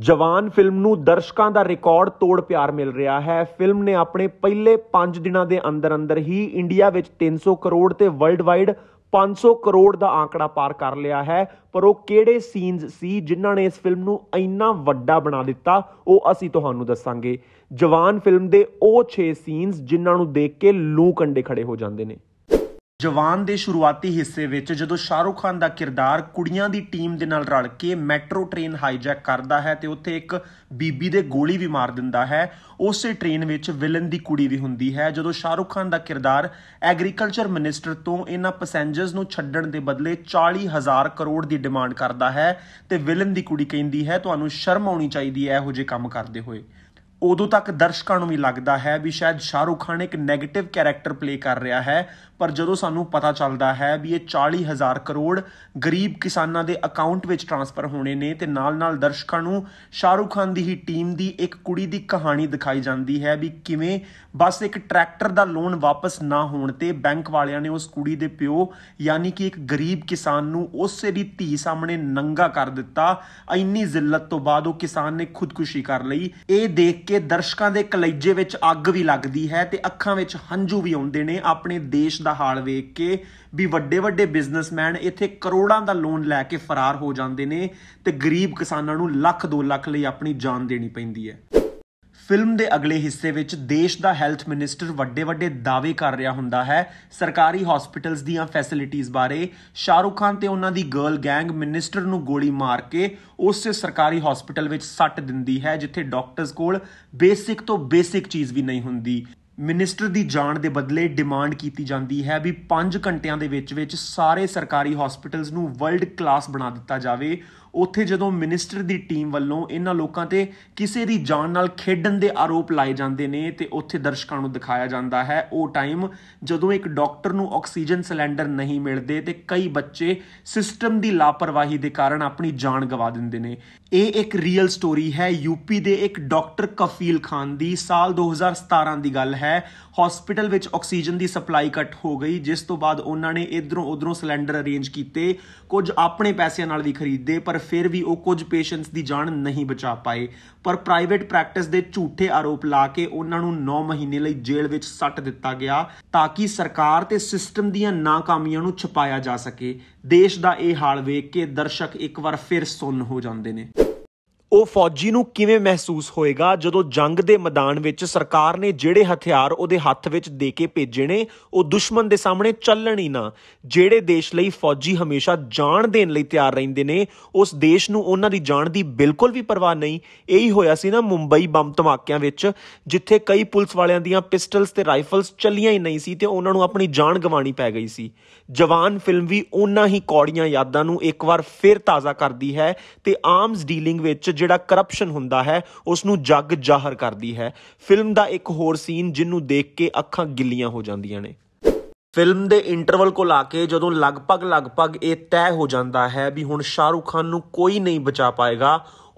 ਜਵਾਨ ਫਿਲਮ ਨੂੰ ਦਰਸ਼ਕਾਂ ਦਾ ਰਿਕਾਰਡ ਤੋੜ ਪਿਆਰ ਮਿਲ ਰਿਹਾ ਹੈ ਫਿਲਮ ਨੇ ਆਪਣੇ ਪਹਿਲੇ 5 ਦਿਨਾਂ ਦੇ ਅੰਦਰ ਅੰਦਰ ਹੀ ਇੰਡੀਆ ਵਿੱਚ 300 ਕਰੋੜ ਤੇ ਵਰਲਡ ਵਾਈਡ 500 ਕਰੋੜ ਦਾ ਆંકੜਾ ਪਾਰ ਕਰ ਲਿਆ ਹੈ ਪਰ ਉਹ ਕਿਹੜੇ ਸੀਨਸ ਸੀ ਜਿਨ੍ਹਾਂ ਨੇ ਇਸ ਫਿਲਮ ਨੂੰ ਇੰਨਾ ਵੱਡਾ ਬਣਾ ਦਿੱਤਾ ਉਹ ਅਸੀਂ ਤੁਹਾਨੂੰ ਦੱਸਾਂਗੇ ਜਵਾਨ ਫਿਲਮ ਦੇ ਉਹ 6 ਸੀਨਸ ਜਿਨ੍ਹਾਂ ਨੂੰ ਦੇਖ ਕੇ ਲੂ ਕੰਡੇ ਖੜੇ ਹੋ ਜਾਂਦੇ ਨੇ ਜਵਾਨ ਦੇ ਸ਼ੁਰੂਆਤੀ ਹਿੱਸੇ ਵਿੱਚ ਜਦੋਂ ਸ਼ਾਹਰੁਖ ਖਾਨ ਦਾ ਕਿਰਦਾਰ ਕੁੜੀਆਂ ਦੀ ਟੀਮ ਦੇ ਨਾਲ ਰਲ ਕੇ ਮੈਟਰੋ ਟ੍ਰੇਨ ਹਾਈਜੈਕ ਕਰਦਾ ਹੈ ਤੇ ਉੱਥੇ ਇੱਕ ਬੀਬੀ ਦੇ ਗੋਲੀ ਵੀ ਮਾਰ ਦਿੰਦਾ ਹੈ ਉਸੇ ਟ੍ਰੇਨ ਵਿੱਚ ਵਿਲਨ ਦੀ ਕੁੜੀ ਵੀ ਹੁੰਦੀ ਹੈ ਜਦੋਂ ਸ਼ਾਹਰੁਖ ਖਾਨ ਦਾ ਕਿਰਦਾਰ ਐਗਰੀਕਲਚਰ ਮਿਨਿਸਟਰ ਤੋਂ ਇਹਨਾਂ ਪੈਸੇਂਜਰਸ ਨੂੰ ਛੱਡਣ ਦੇ ਬਦਲੇ 40000 ਕਰੋੜ ਦੀ ਡਿਮਾਂਡ ਕਰਦਾ ਹੈ ਤੇ ਵਿਲਨ ਦੀ ਕੁੜੀ ਕਹਿੰਦੀ ਹੈ ਤੁਹਾਨੂੰ ਸ਼ਰਮ ਆਉਣੀ ਚਾਹੀਦੀ ਹੈ ਇਹੋ ਜਿਹੇ ਕੰਮ ਕਰਦੇ ਹੋਏ ਉਦੋਂ ਤੱਕ ਦਰਸ਼ਕਾਂ ਨੂੰ ਵੀ ਲੱਗਦਾ ਹੈ ਵੀ ਸ਼ਾਇਦ ਸ਼ਾਹਰੁਖ ਖਾਨ ਇੱਕ 네ਗੇਟਿਵ ਕੈਰੈਕਟਰ ਪਲੇ ਕਰ ਰਿਹਾ ਹੈ ਪਰ ਜਦੋਂ ਸਾਨੂੰ ਪਤਾ ਚੱਲਦਾ ਹੈ ਵੀ ਇਹ 40000 ਕਰੋੜ ਗਰੀਬ ਕਿਸਾਨਾਂ ਦੇ ਅਕਾਊਂਟ ਵਿੱਚ ਟ੍ਰਾਂਸਫਰ ਹੋਣੇ ਨੇ ਤੇ ਨਾਲ-ਨਾਲ ਦਰਸ਼ਕਾਂ ਨੂੰ ਸ਼ਾਹਰੁਖ ਖਾਨ ਦੀ ਹੀ ਟੀਮ ਦੀ ਇੱਕ ਕੁੜੀ ਦੀ ਕਹਾਣੀ ਦਿਖਾਈ ਜਾਂਦੀ ਹੈ ਵੀ ਕਿਵੇਂ ਬਸ ਇੱਕ ਟਰੈਕਟਰ ਦਾ ਲੋਨ ਵਾਪਸ ਨਾ ਹੋਣ ਤੇ ਬੈਂਕ ਵਾਲਿਆਂ ਨੇ ਉਸ ਕੁੜੀ ਦੇ ਪਿਓ ਯਾਨੀ ਕਿ ਇੱਕ ਗਰੀਬ ਕਿਸਾਨ ਨੂੰ ਉਸੇ ਦੀ ਧੀ ਸਾਹਮਣੇ ਨੰਗਾ ਕਰ ਦਿੱਤਾ ਇੰਨੀ ਜ਼ਿੱਲਤ ਤੋਂ ਬਾਅਦ ਉਹ ਕਿਸਾਨ ਨੇ ਖੁਦਕੁਸ਼ੀ ਕਰ ਲਈ ਇਹ ਦੇਖ ਕੇ ਦਰਸ਼ਕਾਂ ਦੇ ਕਲੇਜੇ ਵਿੱਚ ਅੱਗ ਵੀ ਲੱਗਦੀ ਹੈ ਤੇ ਅੱਖਾਂ ਵਿੱਚ ਹੰਝੂ ਵੀ ਆਉਂਦੇ ਨੇ ਆਪਣੇ ਦੇਸ਼ ਦਾ ਹਾਲ ਵੇਖ ਕੇ ਵੀ ਵੱਡੇ ਵੱਡੇ ਬਿਜ਼ਨਸਮੈਨ ਇੱਥੇ ਕਰੋੜਾਂ ਦਾ ਲੋਨ ਲੈ ਕੇ ਫਰਾਰ ਹੋ ਜਾਂਦੇ ਨੇ ਤੇ ਗਰੀਬ ਕਿਸਾਨਾਂ ਨੂੰ ਲੱਖ 2 ਲੱਖ ਲਈ ਆਪਣੀ ਜਾਨ ਦੇਣੀ ਪੈਂਦੀ ਹੈ ਫਿਲਮ ਦੇ ਅਗਲੇ ਹਿੱਸੇ ਵਿੱਚ ਦੇਸ਼ ਦਾ ਹੈਲਥ ਮਿਨਿਸਟਰ ਵੱਡੇ-ਵੱਡੇ ਦਾਅਵੇ ਕਰ ਰਿਹਾ ਹੁੰਦਾ ਹੈ ਸਰਕਾਰੀ ਹਸਪੀਟਲਸ ਦੀਆਂ ਫੈਸਿਲਿਟੀਆਂ ਬਾਰੇ ਸ਼ਾਹਰੁਖ ਖਾਨ ਤੇ ਉਹਨਾਂ ਦੀ ਗਰਲ ਗੈਂਗ ਮਿਨਿਸਟਰ ਨੂੰ ਗੋਲੀ ਮਾਰ ਕੇ ਉਸੇ ਸਰਕਾਰੀ ਹਸਪੀਟਲ ਵਿੱਚ ਸੱਟ ਦਿੰਦੀ ਹੈ ਜਿੱਥੇ ਡਾਕਟਰਸ ਕੋਲ ਬੇਸਿਕ ਤੋਂ ਬੇਸਿਕ ਚੀਜ਼ ਵੀ ਨਹੀਂ ਹੁੰਦੀ ਮਿਨਿਸਟਰ ਦੀ ਜਾਨ ਦੇ ਬਦਲੇ ਡਿਮਾਂਡ ਕੀਤੀ ਜਾਂਦੀ ਹੈ ਵੀ 5 ਘੰਟਿਆਂ ਦੇ ਵਿੱਚ ਵਿੱਚ ਸਾਰੇ ਸਰਕਾਰੀ ਹਸਪੀਟਲਸ ਨੂੰ ਵਰਲਡ ਕਲਾਸ ਬਣਾ ਦਿੱਤਾ ਜਾਵੇ ਉੱਥੇ ਜਦੋਂ ਮਿਨਿਸਟਰ ਦੀ ਟੀਮ ਵੱਲੋਂ ਇਹਨਾਂ ਲੋਕਾਂ ਤੇ ਕਿਸੇ ਦੀ ਜਾਨ ਨਾਲ ਖੇਡਣ ਦੇ ਆਰੋਪ ਲਾਏ ਜਾਂਦੇ ਨੇ ਤੇ ਉੱਥੇ ਦਰਸ਼ਕਾਂ ਨੂੰ ਦਿਖਾਇਆ ਜਾਂਦਾ ਹੈ ਉਹ ਟਾਈਮ ਜਦੋਂ ਇੱਕ ਡਾਕਟਰ ਨੂੰ ਆਕਸੀਜਨ ਸਿਲੰਡਰ ਨਹੀਂ ਮਿਲਦੇ ਤੇ ਕਈ ਬੱਚੇ ਸਿਸਟਮ ਦੀ ਲਾਪਰਵਾਹੀ ਦੇ ਕਾਰਨ ਆਪਣੀ ਜਾਨ ਗਵਾ ਦਿੰਦੇ ਨੇ ਇਹ ਇੱਕ ਰੀਅਲ ਸਟੋਰੀ ਹੈ ਯੂਪੀ ਦੇ ਇੱਕ ਡਾਕਟਰ ਕਫੀਲ ਖਾਨ ਦੀ ਸਾਲ 2017 ਦੀ ਗੱਲ ਹੈ ਹਸਪੀਟਲ ਵਿੱਚ ਆਕਸੀਜਨ ਦੀ ਸਪਲਾਈ ਕੱਟ ਹੋ ਗਈ ਜਿਸ ਤੋਂ ਬਾਅਦ ਉਹਨਾਂ ਨੇ ਇਧਰੋਂ ਉਧਰੋਂ ਸਿਲੰਡਰ ਅਰੇਂਜ ਕੀਤੇ ਕੁਝ ਆਪਣੇ ਪੈਸਿਆਂ ਨਾਲ ਵੀ ਖਰੀਦੇ ਪਰ ਫਿਰ ਵੀ ਉਹ ਕੁਝ ਪੇਸ਼ੈਂਟਸ ਦੀ ਜਾਨ ਨਹੀਂ ਬਚਾ ਪਾਏ ਪਰ ਪ੍ਰਾਈਵੇਟ ਪ੍ਰੈਕਟਿਸ ਦੇ ਝੂਠੇ ਆਰੋਪ ਲਾ ਕੇ ਉਹਨਾਂ ਨੂੰ 9 ਮਹੀਨੇ ਲਈ ਜੇਲ੍ਹ ਵਿੱਚ ਸੱਟ ਦਿੱਤਾ ਗਿਆ ਤਾਂ ਕਿ ਸਰਕਾਰ ਤੇ ਸਿਸਟਮ ਦੀਆਂ ਨਾਕਾਮੀਆਂ ਨੂੰ ਛੁਪਾਇਆ ਜਾ ਸਕੇ ਦੇਸ਼ ਦਾ ਇਹ ਹਾਲ ਵੇਖ ਕੇ ਦਰਸ਼ਕ ਇੱਕ ਵਾਰ ਫਿਰ ਸੁੰਨ ਹੋ ਜਾਂਦੇ ਨੇ ਉਹ ਫੌਜੀ ਨੂੰ ਕਿਵੇਂ ਮਹਿਸੂਸ ਹੋਏਗਾ ਜਦੋਂ ਜੰਗ ਦੇ ਮੈਦਾਨ ਵਿੱਚ ਸਰਕਾਰ ਨੇ ਜਿਹੜੇ ਹਥਿਆਰ ਉਹਦੇ ਹੱਥ ਵਿੱਚ ਦੇ ਕੇ ਭੇਜੇ ਨੇ ਉਹ ਦੁਸ਼ਮਣ ਦੇ ਸਾਹਮਣੇ ਚੱਲਣ ਹੀ ਨਾ ਜਿਹੜੇ ਦੇਸ਼ ਲਈ ਫੌਜੀ ਹਮੇਸ਼ਾ ਜਾਨ ਦੇਣ ਲਈ ਤਿਆਰ ਰਹਿੰਦੇ ਨੇ ਉਸ ਦੇਸ਼ ਨੂੰ ਉਹਨਾਂ ਦੀ ਜਾਨ ਦੀ ਬਿਲਕੁਲ ਵੀ ਪਰਵਾਹ ਨਹੀਂ ਇਹੀ ਹੋਇਆ ਸੀ ਨਾ ਮੁੰਬਈ ਬੰਬ ਧਮਾਕਿਆਂ ਵਿੱਚ ਜਿੱਥੇ ਕਈ ਪੁਲਿਸ ਵਾਲਿਆਂ ਦੀਆਂ ਪਿਸਟਲਸ ਤੇ ਰਾਈਫਲਸ ਚੱਲੀਆਂ ਹੀ ਨਹੀਂ ਸੀ ਤੇ ਉਹਨਾਂ ਨੂੰ ਆਪਣੀ ਜਾਨ ਗਵਾਣੀ ਪੈ ਗਈ ਸੀ ਜਵਾਨ ਫਿਲਮ ਵੀ ਉਹਨਾਂ ਹੀ ਕੌੜੀਆਂ ਯਾਦਾਂ ਨੂੰ ਇੱਕ ਵਾਰ ਫਿਰ ਤਾਜ਼ਾ ਕਰਦੀ ਹੈ ਤੇ ਆਰਮਸ ਡੀਲਿੰਗ ਵਿੱਚ ਜਿਹੜਾ ਕਰਪਸ਼ਨ ਹੁੰਦਾ ਹੈ ਉਸ ਨੂੰ ਜੱਗ ਜ਼ਾਹਰ ਕਰਦੀ ਹੈ ਫਿਲਮ ਦਾ ਇੱਕ ਹੋਰ ਸੀਨ ਜਿਹਨੂੰ ਦੇਖ ਕੇ ਅੱਖਾਂ ਗਿੱਲੀਆਂ ਹੋ ਜਾਂਦੀਆਂ ਨੇ ਫਿਲਮ ਦੇ ਇੰਟਰਵਲ ਕੋਲ ਆ ਕੇ ਜਦੋਂ ਲਗਭਗ ਲਗਭਗ ਇਹ ਤੈਅ ਹੋ ਜਾਂਦਾ ਹੈ ਵੀ ਹੁਣ ਸ਼ਾਹਰੁਖ ਖਾਨ ਨੂੰ ਕੋਈ ਨਹੀਂ ਬਚਾ ਪਾਏਗਾ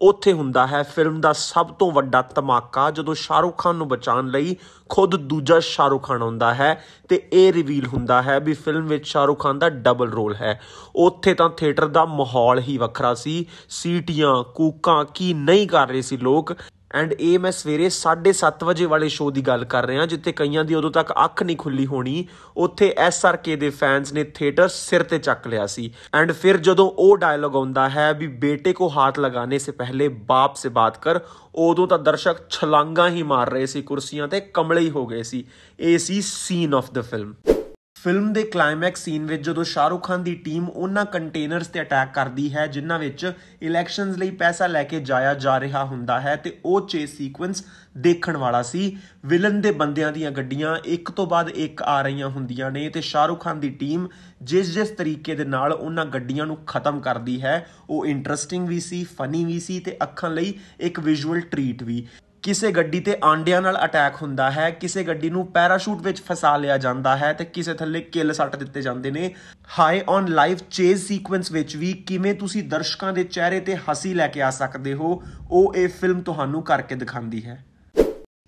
ਉੱਥੇ ਹੁੰਦਾ ਹੈ ਫਿਲਮ ਦਾ ਸਭ ਤੋਂ ਵੱਡਾ ਧਮਾਕਾ ਜਦੋਂ ਸ਼ਾਹਰੁਖ ਖਾਨ ਨੂੰ ਬਚਾਉਣ ਲਈ ਖੁਦ ਦੂਜਾ ਸ਼ਾਹਰੁਖ ਖਾਨ ਆਉਂਦਾ ਹੈ ਤੇ ਇਹ ਰਿਵੀਲ ਹੁੰਦਾ ਹੈ ਵੀ ਫਿਲਮ ਵਿੱਚ ਸ਼ਾਹਰੁਖ ਖਾਨ ਦਾ ਡਬਲ ਰੋਲ ਹੈ ਉੱਥੇ ਤਾਂ ਥੀਏਟਰ ਦਾ ਮਾਹੌਲ ਹੀ ਵੱਖਰਾ ਸੀ ਸੀਟੀਆਂ ਕੂਕਾਂ ਕੀ ਨਹੀਂ ਕਰ ਰਹੇ ਸੀ ਲੋਕ ਐਂਡ ਇਹ ਮੈਂ ਸਵੇਰੇ 7:30 ਵਜੇ ਵਾਲੇ ਸ਼ੋਅ ਦੀ ਗੱਲ ਕਰ ਰਿਹਾ ਜਿੱਥੇ ਕਈਆਂ ਦੀ ਉਦੋਂ ਤੱਕ ਅੱਖ ਨਹੀਂ ਖੁੱਲੀ ਹੋਣੀ ਉੱਥੇ ਐਸਆਰਕੇ ਦੇ ਫੈਨਸ ਨੇ ਥੀਏਟਰ ਸਿਰ ਤੇ ਚੱਕ ਲਿਆ ਸੀ ਐਂਡ ਫਿਰ ਜਦੋਂ ਉਹ ਡਾਇਲੌਗ ਆਉਂਦਾ ਹੈ ਵੀ ਬੇਟੇ ਕੋ ਹੱਥ ਲਗਾਣੇ ਸੇ ਪਹਿਲੇ ਬਾਪ ਸੇ ਬਾਤ ਕਰ ਉਦੋਂ ਤਾਂ ਦਰਸ਼ਕ ਛਲਾਂਗਾ ਹੀ ਮਾਰ ਰਹੇ ਸੀ ਕੁਰਸੀਆਂ ਤੇ ਕਮਲੇ ਹੀ ਹੋ ਗਏ ਸੀ ਇਹ ਸੀ scene of the film film ਦੇ ਕਲਾਈਮੈਕਸ ਸੀਨ ਵਿੱਚ ਜਦੋਂ ਸ਼ਾਹਰੁਖ ਖਾਨ ਦੀ ਟੀਮ ਉਹਨਾਂ ਕੰਟੇਨਰਸ ਤੇ ਅਟੈਕ ਕਰਦੀ ਹੈ ਜਿਨ੍ਹਾਂ ਵਿੱਚ ਇਲੈਕਸ਼ਨਸ ਲਈ ਪੈਸਾ ਲੈ ਕੇ ਜਾਇਆ ਜਾ ਰਿਹਾ ਹੁੰਦਾ ਹੈ ਤੇ ਉਹ ਚੇਸ ਸੀਕੁਐਂਸ ਦੇਖਣ ਵਾਲਾ ਸੀ ਵਿਲਨ ਦੇ ਬੰਦਿਆਂ ਦੀਆਂ ਗੱਡੀਆਂ ਇੱਕ ਤੋਂ ਬਾਅਦ ਇੱਕ ਆ ਰਹੀਆਂ ਹੁੰਦੀਆਂ ਨੇ ਤੇ ਸ਼ਾਹਰੁਖ ਖਾਨ ਦੀ ਟੀਮ ਜਿਸ ਜਿਸ ਤਰੀਕੇ ਦੇ ਨਾਲ ਉਹਨਾਂ ਗੱਡੀਆਂ ਨੂੰ ਖਤਮ ਕਰਦੀ ਹੈ ਉਹ ਇੰਟਰਸਟਿੰਗ ਵੀ ਸੀ ਫਨੀ ਵੀ ਸੀ ਤੇ ਅੱਖਾਂ ਲਈ ਇੱਕ ਵਿਜ਼ੂਅਲ ਟ੍ਰੀਟ ਵੀ ਕਿਸੇ ਗੱਡੀ ਤੇ ਆਂਡਿਆਂ ਨਾਲ ਅਟੈਕ ਹੁੰਦਾ ਹੈ ਕਿਸੇ ਗੱਡੀ ਨੂੰ ਪੈਰਾਸ਼ੂਟ ਵਿੱਚ ਫਸਾ ਲਿਆ ਜਾਂਦਾ ਹੈ ਤੇ ਕਿਸੇ ਥੱਲੇ ਕਿੱਲ ਸੱਟ ਦਿੱਤੇ ਜਾਂਦੇ ਨੇ high on live chase sequence ਵਿੱਚ ਵੀ ਕਿਵੇਂ ਤੁਸੀਂ ਦਰਸ਼ਕਾਂ ਦੇ ਚਿਹਰੇ ਤੇ ਹਸੀ ਲੈ ਕੇ ਆ ਸਕਦੇ ਹੋ ਉਹ ਇਹ ਫਿਲਮ ਤੁਹਾਨੂੰ ਕਰਕੇ ਦਿਖਾਉਂਦੀ ਹੈ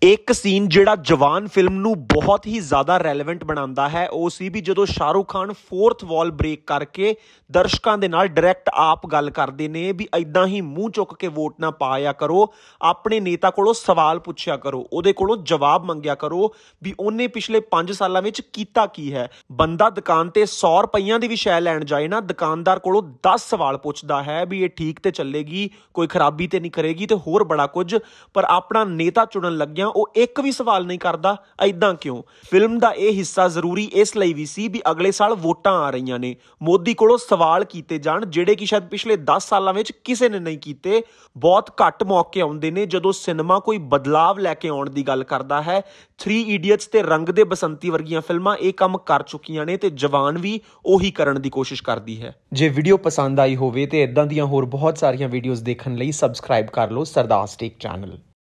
ਇੱਕ ਸੀਨ ਜਿਹੜਾ ਜਵਾਨ ਫਿਲਮ ਨੂੰ ਬਹੁਤ ਹੀ ਜ਼ਿਆਦਾ ਰੈਲੇਵੈਂਟ ਬਣਾਉਂਦਾ ਹੈ ਉਹ ਸੀ ਵੀ ਜਦੋਂ Shahrukh Khan fourth wall break ਕਰਕੇ ਦਰਸ਼ਕਾਂ ਦੇ ਨਾਲ ਡਾਇਰੈਕਟ ਆਪ ਗੱਲ ਕਰਦੇ ਨੇ ਵੀ ਐਦਾਂ ਹੀ ਮੂੰਹ ਚੁੱਕ ਕੇ ਵੋਟ ਨਾ ਪਾਇਆ ਕਰੋ ਆਪਣੇ ਨੇਤਾ ਕੋਲੋਂ ਸਵਾਲ ਪੁੱਛਿਆ ਕਰੋ ਉਹਦੇ ਕੋਲੋਂ ਜਵਾਬ ਮੰਗਿਆ ਕਰੋ ਵੀ ਉਹਨੇ ਪਿਛਲੇ 5 ਸਾਲਾਂ ਵਿੱਚ ਕੀਤਾ ਕੀ ਹੈ ਬੰਦਾ ਦੁਕਾਨ ਤੇ 100 ਰੁਪਈਆਂ ਦੀ ਵੀ ਸ਼ੈ ਲੈਣ ਜਾਏ ਨਾ ਦੁਕਾਨਦਾਰ ਕੋਲੋਂ 10 ਸਵਾਲ ਪੁੱਛਦਾ ਹੈ ਵੀ ਇਹ ਠੀਕ ਤੇ ਚੱਲੇਗੀ ਕੋਈ ਖਰਾਬੀ ਤੇ ਨਹੀਂ ਕਰੇਗੀ ਤੇ ਹੋਰ ਬੜਾ ਕੁਝ ਪਰ ਆਪਣਾ ਨੇਤਾ ਚੁਣਨ ਲੱਗਿਆ ਆ ਉਹ ਇੱਕ ਵੀ ਸਵਾਲ ਨਹੀਂ ਕਰਦਾ ਐਦਾਂ ਕਿਉਂ ਫਿਲਮ ਦਾ ਇਹ ਹਿੱਸਾ ਜ਼ਰੂਰੀ ਇਸ ਲਈ ਵੀ ਸੀ ਵੀ ਅਗਲੇ ਸਾਲ ਵੋਟਾਂ ਆ ਰਹੀਆਂ ਨੇ ਮੋਦੀ ਕੋਲੋਂ ਸਵਾਲ ਕੀਤੇ ਜਾਣ ਜਿਹੜੇ ਕਿ ਸ਼ਾਇਦ ਪਿਛਲੇ 10 ਸਾਲਾਂ ਵਿੱਚ ਕਿਸੇ ਨੇ ਨਹੀਂ ਕੀਤੇ ਬਹੁਤ ਘੱਟ ਮੌਕੇ ਆਉਂਦੇ ਨੇ ਜਦੋਂ ਸਿਨੇਮਾ ਕੋਈ ਬਦਲਾਅ ਲੈ ਕੇ ਆਉਣ ਦੀ ਗੱਲ ਕਰਦਾ ਹੈ 3 ਇਡੀਅਟਸ ਤੇ ਰੰਗ ਦੇ ਬਸੰਤੀ ਵਰਗੀਆਂ ਫਿਲਮਾਂ ਇਹ ਕੰਮ ਕਰ ਚੁੱਕੀਆਂ ਨੇ ਤੇ ਜਵਾਨ ਵੀ ਉਹੀ ਕਰਨ ਦੀ ਕੋਸ਼ਿਸ਼ ਕਰਦੀ ਹੈ ਜੇ ਵੀਡੀਓ ਪਸੰਦ ਆਈ ਹੋਵੇ ਤੇ ਇਦਾਂ ਦੀਆਂ ਹੋਰ ਬਹੁਤ ਸਾਰੀਆਂ ਵੀਡੀਓਜ਼ ਦੇਖਣ ਲਈ ਸਬਸਕ੍ਰਾਈਬ ਕਰ ਲਓ ਸਰਦਾਰ ਸਟੇਕ ਚੈਨਲ